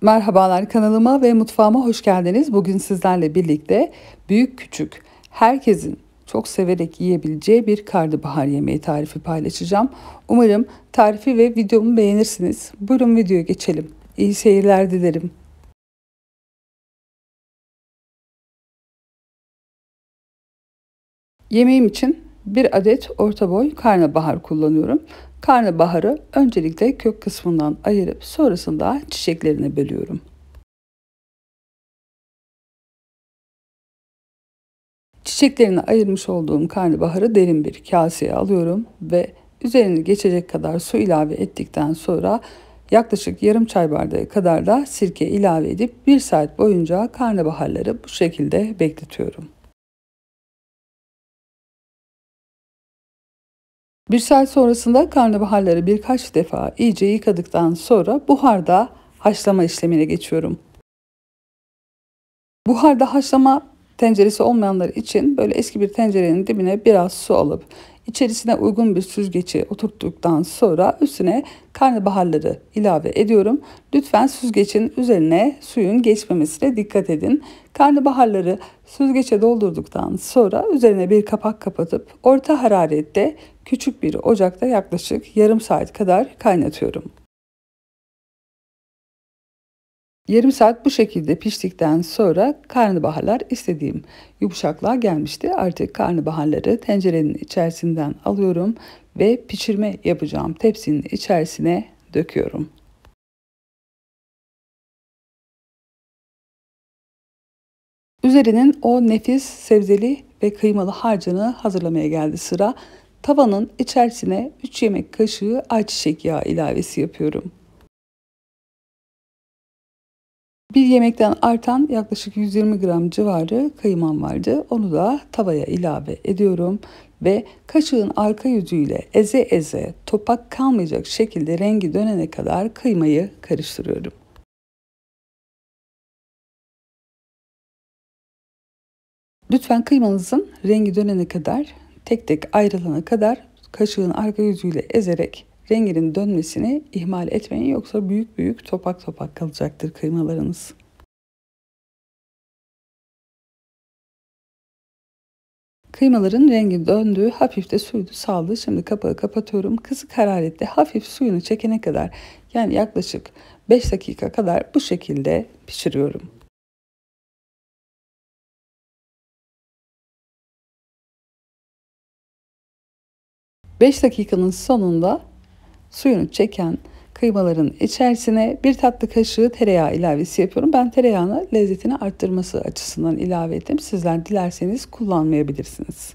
Merhabalar kanalıma ve mutfağıma hoş geldiniz. Bugün sizlerle birlikte büyük küçük herkesin çok severek yiyebileceği bir karnabahar yemeği tarifi paylaşacağım. Umarım tarifi ve videomu beğenirsiniz. Buyurun videoya geçelim. İyi seyirler dilerim. Yemeğim için bir adet orta boy karnabahar kullanıyorum. Karnabaharı öncelikle kök kısmından ayırıp sonrasında çiçeklerine bölüyorum. Çiçeklerini ayırmış olduğum karnabaharı derin bir kaseye alıyorum ve üzerine geçecek kadar su ilave ettikten sonra yaklaşık yarım çay bardağı kadar da sirke ilave edip 1 saat boyunca karnabaharları bu şekilde bekletiyorum. Bir saat sonrasında karnabaharları birkaç defa iyice yıkadıktan sonra buharda haşlama işlemine geçiyorum. Buharda haşlama tenceresi olmayanlar için böyle eski bir tencerenin dibine biraz su alıp İçerisine uygun bir süzgeci oturttuktan sonra üstüne karnabaharları ilave ediyorum. Lütfen süzgecin üzerine suyun geçmemesine dikkat edin. Karnabaharları süzgece doldurduktan sonra üzerine bir kapak kapatıp orta hararette küçük bir ocakta yaklaşık yarım saat kadar kaynatıyorum. Yarım saat bu şekilde piştikten sonra karnabaharlar istediğim yumuşaklığa gelmişti. Artık karnabaharları tencerenin içerisinden alıyorum ve pişirme yapacağım tepsinin içerisine döküyorum. Üzerinin o nefis sebzeli ve kıymalı harcını hazırlamaya geldi sıra. Tavanın içerisine 3 yemek kaşığı ayçiçek yağı ilavesi yapıyorum. Bir yemekten artan yaklaşık 120 gram civarı kıymam vardı. Onu da tavaya ilave ediyorum ve kaşığın arka yüzüyle eze eze topak kalmayacak şekilde rengi dönene kadar kıymayı karıştırıyorum. Lütfen kıymanızın rengi dönene kadar, tek tek ayrılana kadar kaşığın arka yüzüyle ezerek Renginin dönmesini ihmal etmeyin yoksa büyük büyük topak topak kalacaktır kıymalarınız. Kıymaların rengi döndü, hafif de suyunu saldı. Şimdi kapağı kapatıyorum. Kısık hararette hafif suyunu çekene kadar yani yaklaşık 5 dakika kadar bu şekilde pişiriyorum. Beş dakikanın sonunda suyunu çeken kıymaların içerisine bir tatlı kaşığı tereyağı ilavesi yapıyorum. Ben tereyağını lezzetini arttırması açısından ilave ettim. Sizler dilerseniz kullanmayabilirsiniz.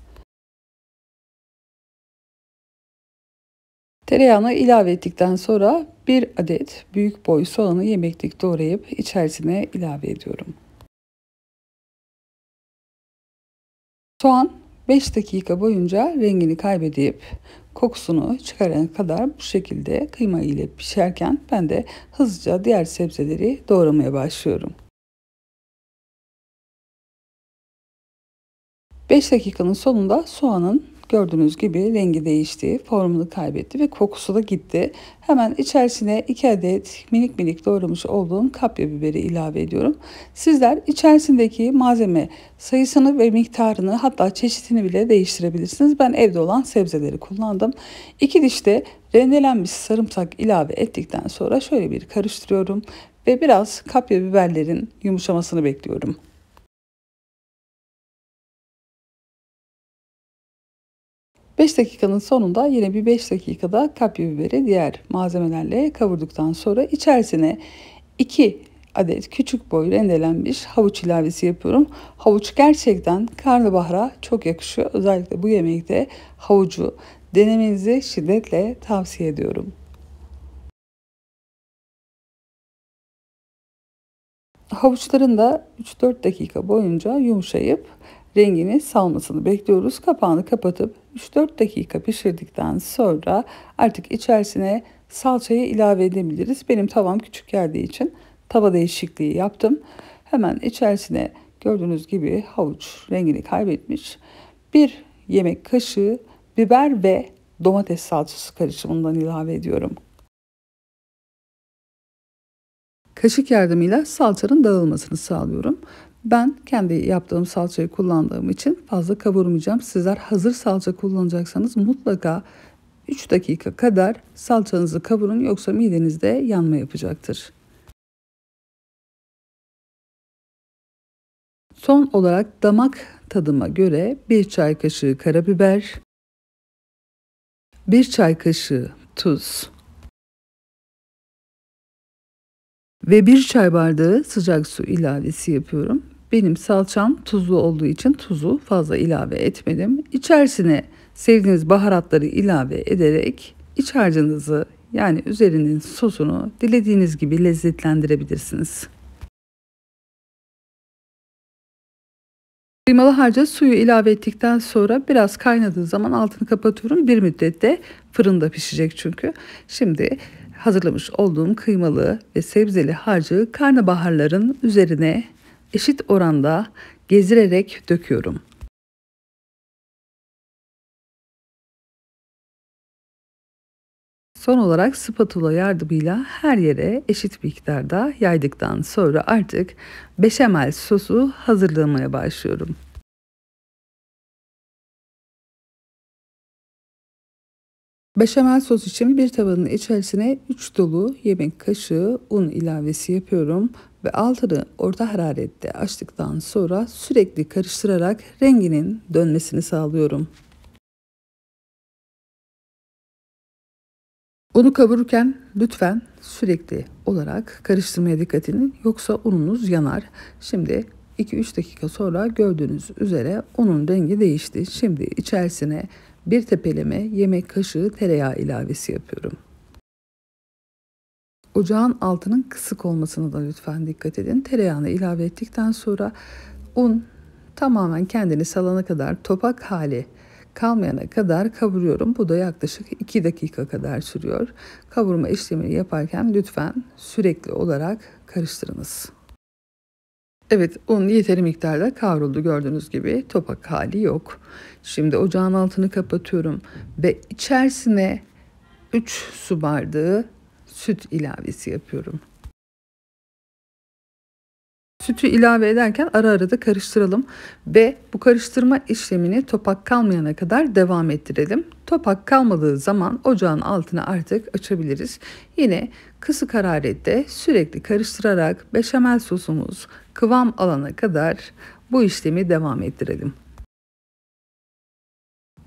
Tereyağını ilave ettikten sonra bir adet büyük boy soğanı yemeklik doğrayıp içerisine ilave ediyorum. Soğan 5 dakika boyunca rengini kaybedip kokusunu çıkarana kadar bu şekilde kıyma ile pişerken ben de hızlıca diğer sebzeleri doğramaya başlıyorum. 5 dakikanın sonunda soğanın Gördüğünüz gibi rengi değişti, formunu kaybetti ve kokusu da gitti. Hemen içerisine 2 adet minik minik doğramış olduğum kapya biberi ilave ediyorum. Sizler içerisindeki malzeme sayısını ve miktarını hatta çeşitini bile değiştirebilirsiniz. Ben evde olan sebzeleri kullandım. 2 dişte rendelenmiş sarımsak ilave ettikten sonra şöyle bir karıştırıyorum ve biraz kapya biberlerin yumuşamasını bekliyorum. 5 dakikanın sonunda yine bir 5 dakikada kapya biberi diğer malzemelerle kavurduktan sonra içerisine 2 adet küçük boy rendelenmiş havuç ilavesi yapıyorum. Havuç gerçekten karnabahara çok yakışıyor. Özellikle bu yemekte havucu denemenizi şiddetle tavsiye ediyorum. Havuçların da 3-4 dakika boyunca yumuşayıp rengini salmasını bekliyoruz. Kapağını kapatıp 3-4 dakika pişirdikten sonra artık içerisine salçayı ilave edebiliriz. Benim tavam küçük geldiği için tava değişikliği yaptım. Hemen içerisine gördüğünüz gibi havuç rengini kaybetmiş. Bir yemek kaşığı biber ve domates salçası karışımından ilave ediyorum. Kaşık yardımıyla salçanın dağılmasını sağlıyorum. Ben kendi yaptığım salçayı kullandığım için fazla kavurmayacağım. Sizler hazır salça kullanacaksanız mutlaka 3 dakika kadar salçanızı kavurun yoksa midenizde yanma yapacaktır. Son olarak damak tadıma göre 1 çay kaşığı karabiber, 1 çay kaşığı tuz, Ve bir çay bardağı sıcak su ilavesi yapıyorum. Benim salçam tuzlu olduğu için tuzu fazla ilave etmedim. İçerisine sevdiğiniz baharatları ilave ederek iç harcınızı yani üzerinin sosunu dilediğiniz gibi lezzetlendirebilirsiniz. Kıymalı harca suyu ilave ettikten sonra biraz kaynadığı zaman altını kapatıyorum. Bir müddette fırında pişecek çünkü. Şimdi hazırlamış olduğum kıymalı ve sebzeli harcı karnabaharların üzerine eşit oranda gezdirerek döküyorum. Son olarak spatula yardımıyla her yere eşit miktarda yaydıktan sonra artık beşamel sosu hazırlamaya başlıyorum. Beşamel sos için bir tavanın içerisine 3 dolu yemek kaşığı un ilavesi yapıyorum ve altını orta hararette açtıktan sonra sürekli karıştırarak renginin dönmesini sağlıyorum. Unu kavururken lütfen sürekli olarak karıştırmaya dikkat edin yoksa ununuz yanar. Şimdi 2-3 dakika sonra gördüğünüz üzere unun rengi değişti. Şimdi içerisine bir tepeleme yemek kaşığı tereyağı ilavesi yapıyorum. Ocağın altının kısık olmasına da lütfen dikkat edin. Tereyağını ilave ettikten sonra un tamamen kendini salana kadar topak hali kalmayana kadar kavuruyorum. Bu da yaklaşık 2 dakika kadar sürüyor. Kavurma işlemini yaparken lütfen sürekli olarak karıştırınız. Evet un yeteri miktarda kavruldu gördüğünüz gibi topak hali yok. Şimdi ocağın altını kapatıyorum ve içerisine 3 su bardağı süt ilavesi yapıyorum. Sütü ilave ederken ara ara da karıştıralım ve bu karıştırma işlemini topak kalmayana kadar devam ettirelim. Topak kalmadığı zaman ocağın altını artık açabiliriz. Yine kısık hararette sürekli karıştırarak beşamel sosumuz, kıvam alana kadar bu işlemi devam ettirelim.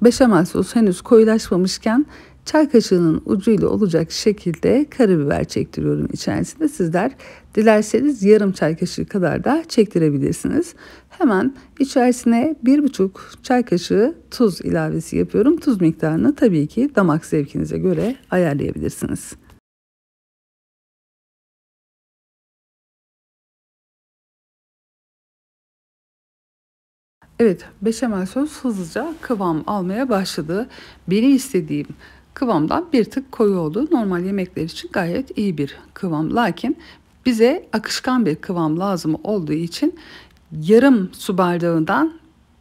Beşamel sos henüz koyulaşmamışken çay kaşığının ucuyla olacak şekilde karabiber çektiriyorum içerisinde. Sizler dilerseniz yarım çay kaşığı kadar da çektirebilirsiniz. Hemen içerisine bir buçuk çay kaşığı tuz ilavesi yapıyorum. Tuz miktarını tabii ki damak zevkinize göre ayarlayabilirsiniz. Evet, beşamel sos hızlıca kıvam almaya başladı. Beni istediğim kıvamdan bir tık koyu oldu. Normal yemekler için gayet iyi bir kıvam. Lakin bize akışkan bir kıvam lazım olduğu için yarım su bardağından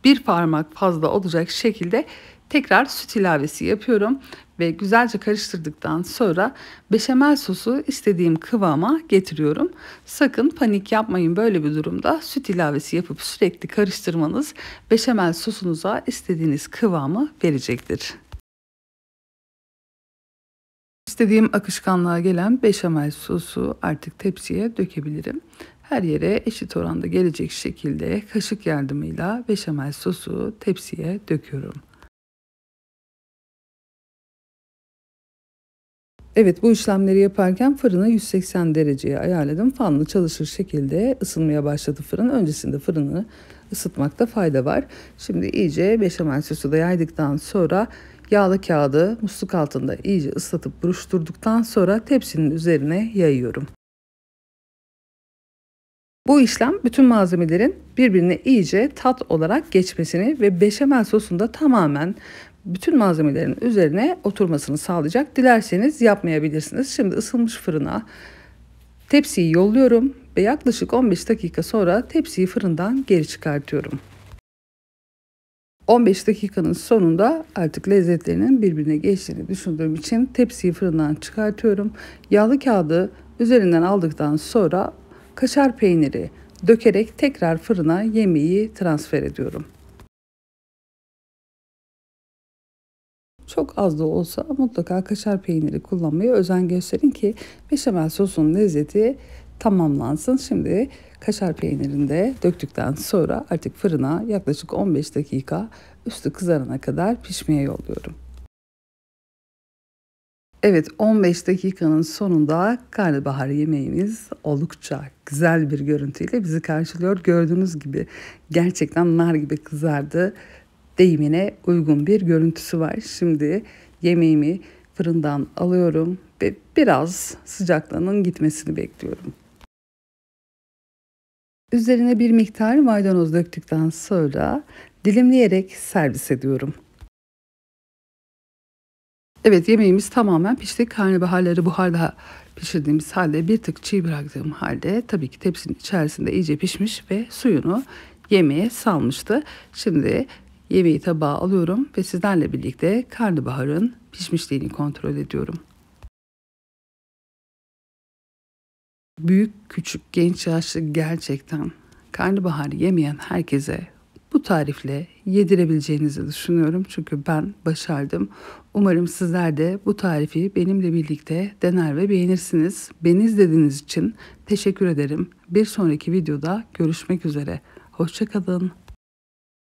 bir parmak fazla olacak şekilde tekrar süt ilavesi yapıyorum ve güzelce karıştırdıktan sonra beşamel sosu istediğim kıvama getiriyorum. Sakın panik yapmayın böyle bir durumda süt ilavesi yapıp sürekli karıştırmanız beşamel sosunuza istediğiniz kıvamı verecektir. İstediğim akışkanlığa gelen beşamel sosu artık tepsiye dökebilirim. Her yere eşit oranda gelecek şekilde kaşık yardımıyla beşamel sosu tepsiye döküyorum. Evet bu işlemleri yaparken fırını 180 dereceye ayarladım. Fanlı çalışır şekilde ısınmaya başladı fırın. Öncesinde fırını ısıtmakta fayda var. Şimdi iyice beşamel sosu da yaydıktan sonra yağlı kağıdı musluk altında iyice ıslatıp buruşturduktan sonra tepsinin üzerine yayıyorum. Bu işlem bütün malzemelerin birbirine iyice tat olarak geçmesini ve beşamel sosunda tamamen bütün malzemelerin üzerine oturmasını sağlayacak. Dilerseniz yapmayabilirsiniz. Şimdi ısınmış fırına tepsiyi yolluyorum ve yaklaşık 15 dakika sonra tepsiyi fırından geri çıkartıyorum. 15 dakikanın sonunda artık lezzetlerinin birbirine geçtiğini düşündüğüm için tepsiyi fırından çıkartıyorum. Yağlı kağıdı üzerinden aldıktan sonra kaşar peyniri dökerek tekrar fırına yemeği transfer ediyorum. Çok az da olsa mutlaka kaşar peyniri kullanmaya özen gösterin ki beşamel sosun lezzeti tamamlansın. Şimdi kaşar peynirini de döktükten sonra artık fırına yaklaşık 15 dakika üstü kızarana kadar pişmeye yolluyorum. Evet 15 dakikanın sonunda karnabahar yemeğimiz oldukça güzel bir görüntüyle bizi karşılıyor. Gördüğünüz gibi gerçekten nar gibi kızardı deyimine uygun bir görüntüsü var. Şimdi yemeğimi fırından alıyorum ve biraz sıcaklığının gitmesini bekliyorum. Üzerine bir miktar maydanoz döktükten sonra dilimleyerek servis ediyorum. Evet yemeğimiz tamamen pişti. Karnabaharları buharda pişirdiğimiz halde bir tık çiğ bıraktığım halde tabii ki tepsinin içerisinde iyice pişmiş ve suyunu yemeğe salmıştı. Şimdi Yemeği tabağa alıyorum ve sizlerle birlikte karnabaharın pişmişliğini kontrol ediyorum. Büyük, küçük, genç, yaşlı gerçekten karnabahar yemeyen herkese bu tarifle yedirebileceğinizi düşünüyorum. Çünkü ben başardım. Umarım sizler de bu tarifi benimle birlikte dener ve beğenirsiniz. Beni izlediğiniz için teşekkür ederim. Bir sonraki videoda görüşmek üzere. Hoşçakalın.